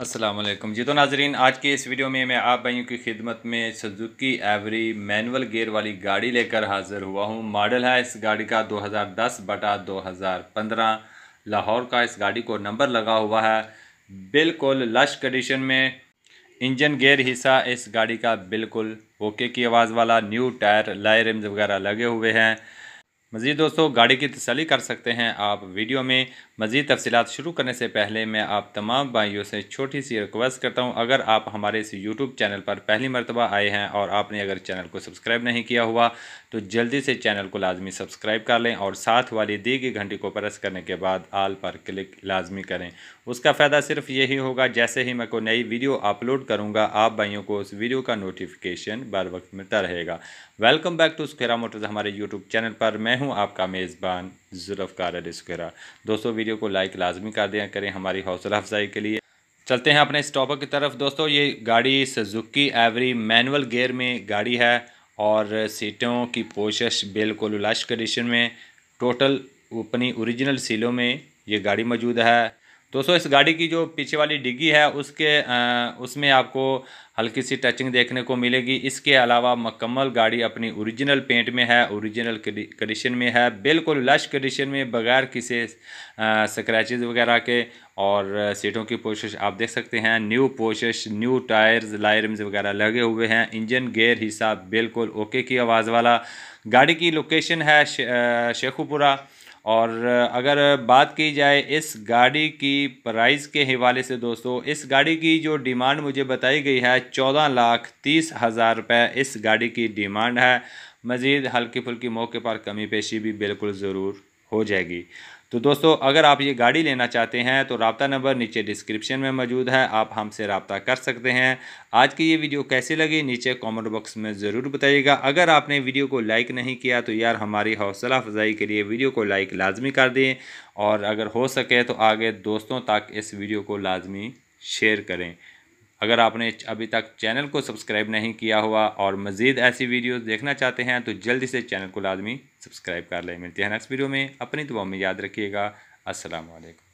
असलम जी तो नाजरीन आज के इस वीडियो में मैं आप भाइयों की खिदमत में सजुकी एवरी मैनुअल गेयर वाली गाड़ी लेकर हाज़िर हुआ हूँ मॉडल है इस गाड़ी का 2010 बटा 2015 लाहौर का इस गाड़ी को नंबर लगा हुआ है बिल्कुल लश कंडीशन में इंजन गेयर हिस्सा इस गाड़ी का बिल्कुल ओके की आवाज़ वाला न्यू टायर लाए रिम्स वगैरह लगे हुए हैं मज़ीद दोस्तों गाड़ी की तसली कर सकते हैं आप वीडियो में मज़ीद तफसीत शुरू करने से पहले मैं आप तमाम भाइयों से छोटी सी रिक्वेस्ट करता हूं अगर आप हमारे इस यूट्यूब चैनल पर पहली मरतबा आए हैं और आपने अगर चैनल को सब्सक्राइब नहीं किया हुआ तो जल्दी से चैनल को लाजमी सब्सक्राइब कर लें और साथ वाली दी गई घंटी को प्रेस करने के बाद आल पर क्लिक लाजमी करें उसका फ़ायदा सिर्फ यही होगा जैसे ही मैं कोई नई वीडियो अपलोड करूँगा आप भाइयों को उस वीडियो का नोटिफिकेशन बर वक्त मिलता रहेगा welcome back to Sukhera motors हमारे यूट्यूब चैनल पर मैं मैं हूं आपका मेज़बान जुल्फ़ार अलीस्करा दोस्तों वीडियो को लाइक लाजमी कर दिया करें हमारी हौसला अफजाई के लिए चलते हैं अपने स्टॉपर की तरफ दोस्तों ये गाड़ी सजुकी एवरी मैनुअल गेयर में गाड़ी है और सीटों की पोशश बिल्कुल लश कंडीशन में टोटल अपनी ओरिजिनल सीलों में ये गाड़ी मौजूद है दोस्तों इस गाड़ी की जो पीछे वाली डिग्गी है उसके आ, उसमें आपको हल्की सी टचिंग देखने को मिलेगी इसके अलावा मकम्मल गाड़ी अपनी ओरिजिनल पेंट में है ओरिजिनल कंडीशन में है बिल्कुल लश कंडीशन में बगैर किसी स्क्रैचेज वगैरह के और सीटों की पोशिश आप देख सकते हैं न्यू पोशिश न्यू टायर्स लायरम्स वगैरह लगे हुए हैं इंजन गेयर हिस्सा बिल्कुल ओके की आवाज़ वाला गाड़ी की लोकेशन है शे, शेखुपुरा और अगर बात की जाए इस गाड़ी की प्राइस के हवाले से दोस्तों इस गाड़ी की जो डिमांड मुझे बताई गई है चौदह लाख तीस हज़ार रुपये इस गाड़ी की डिमांड है मज़ीद हल्की फुल्की मौके पर कमी पेशी भी बिल्कुल ज़रूर हो जाएगी तो दोस्तों अगर आप ये गाड़ी लेना चाहते हैं तो रबता नंबर नीचे डिस्क्रिप्शन में मौजूद है आप हमसे रबता कर सकते हैं आज की ये वीडियो कैसे लगी नीचे कमेंट बॉक्स में ज़रूर बताइएगा अगर आपने वीडियो को लाइक नहीं किया तो यार हमारी हौसला अफजाई के लिए वीडियो को लाइक लाजमी कर दें और अगर हो सके तो आगे दोस्तों तक इस वीडियो को लाजमी शेयर करें अगर आपने अभी तक चैनल को सब्सक्राइब नहीं किया हुआ और मज़ीद ऐसी वीडियोस देखना चाहते हैं तो जल्दी से चैनल को लाजमी सब्सक्राइब कर लें मिलते हैं नेक्स्ट वीडियो में अपनी दुआ में याद रखिएगा असलकम